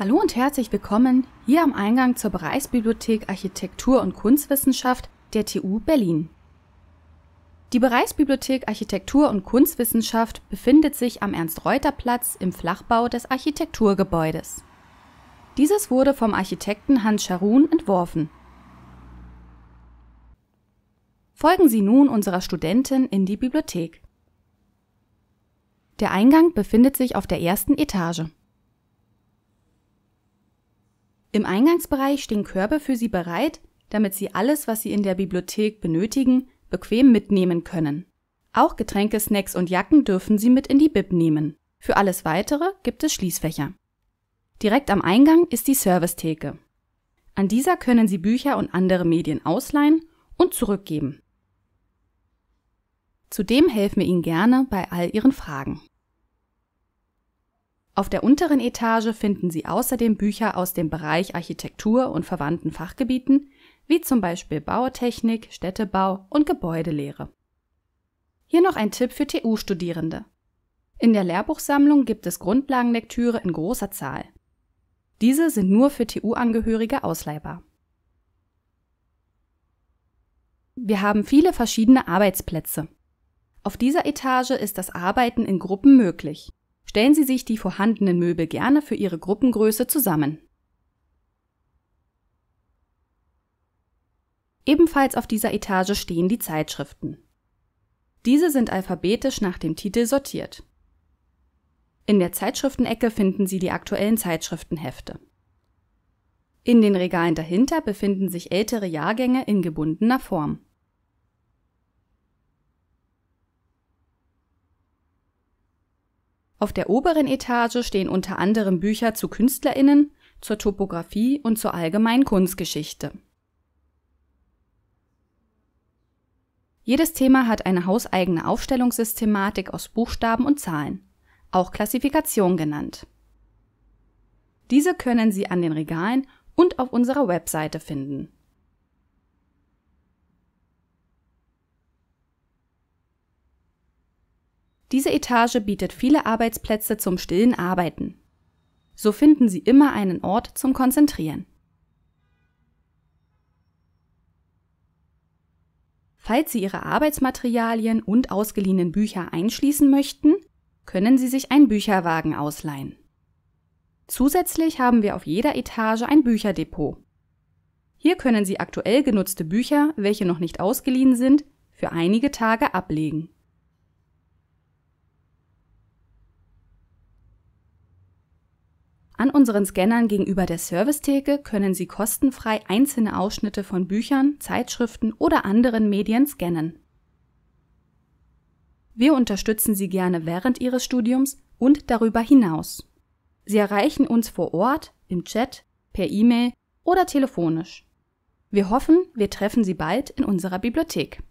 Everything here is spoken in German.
Hallo und herzlich willkommen hier am Eingang zur Bereichsbibliothek Architektur und Kunstwissenschaft der TU Berlin. Die Bereichsbibliothek Architektur und Kunstwissenschaft befindet sich am Ernst-Reuter-Platz im Flachbau des Architekturgebäudes. Dieses wurde vom Architekten Hans Scharun entworfen. Folgen Sie nun unserer Studentin in die Bibliothek. Der Eingang befindet sich auf der ersten Etage. Im Eingangsbereich stehen Körbe für Sie bereit, damit Sie alles, was Sie in der Bibliothek benötigen, bequem mitnehmen können. Auch Getränke, Snacks und Jacken dürfen Sie mit in die Bib nehmen. Für alles weitere gibt es Schließfächer. Direkt am Eingang ist die Servicetheke. An dieser können Sie Bücher und andere Medien ausleihen und zurückgeben. Zudem helfen wir Ihnen gerne bei all Ihren Fragen. Auf der unteren Etage finden Sie außerdem Bücher aus dem Bereich Architektur und verwandten Fachgebieten, wie zum Beispiel Bautechnik, Städtebau und Gebäudelehre. Hier noch ein Tipp für TU-Studierende. In der Lehrbuchsammlung gibt es Grundlagenlektüre in großer Zahl. Diese sind nur für TU-Angehörige ausleihbar. Wir haben viele verschiedene Arbeitsplätze. Auf dieser Etage ist das Arbeiten in Gruppen möglich. Stellen Sie sich die vorhandenen Möbel gerne für Ihre Gruppengröße zusammen. Ebenfalls auf dieser Etage stehen die Zeitschriften. Diese sind alphabetisch nach dem Titel sortiert. In der Zeitschriftenecke finden Sie die aktuellen Zeitschriftenhefte. In den Regalen dahinter befinden sich ältere Jahrgänge in gebundener Form. Auf der oberen Etage stehen unter anderem Bücher zu KünstlerInnen, zur Topographie und zur allgemeinen Kunstgeschichte. Jedes Thema hat eine hauseigene Aufstellungssystematik aus Buchstaben und Zahlen, auch Klassifikation genannt. Diese können Sie an den Regalen und auf unserer Webseite finden. Diese Etage bietet viele Arbeitsplätze zum stillen Arbeiten. So finden Sie immer einen Ort zum Konzentrieren. Falls Sie Ihre Arbeitsmaterialien und ausgeliehenen Bücher einschließen möchten, können Sie sich einen Bücherwagen ausleihen. Zusätzlich haben wir auf jeder Etage ein Bücherdepot. Hier können Sie aktuell genutzte Bücher, welche noch nicht ausgeliehen sind, für einige Tage ablegen. An unseren Scannern gegenüber der Servicetheke können Sie kostenfrei einzelne Ausschnitte von Büchern, Zeitschriften oder anderen Medien scannen. Wir unterstützen Sie gerne während Ihres Studiums und darüber hinaus. Sie erreichen uns vor Ort, im Chat, per E-Mail oder telefonisch. Wir hoffen, wir treffen Sie bald in unserer Bibliothek.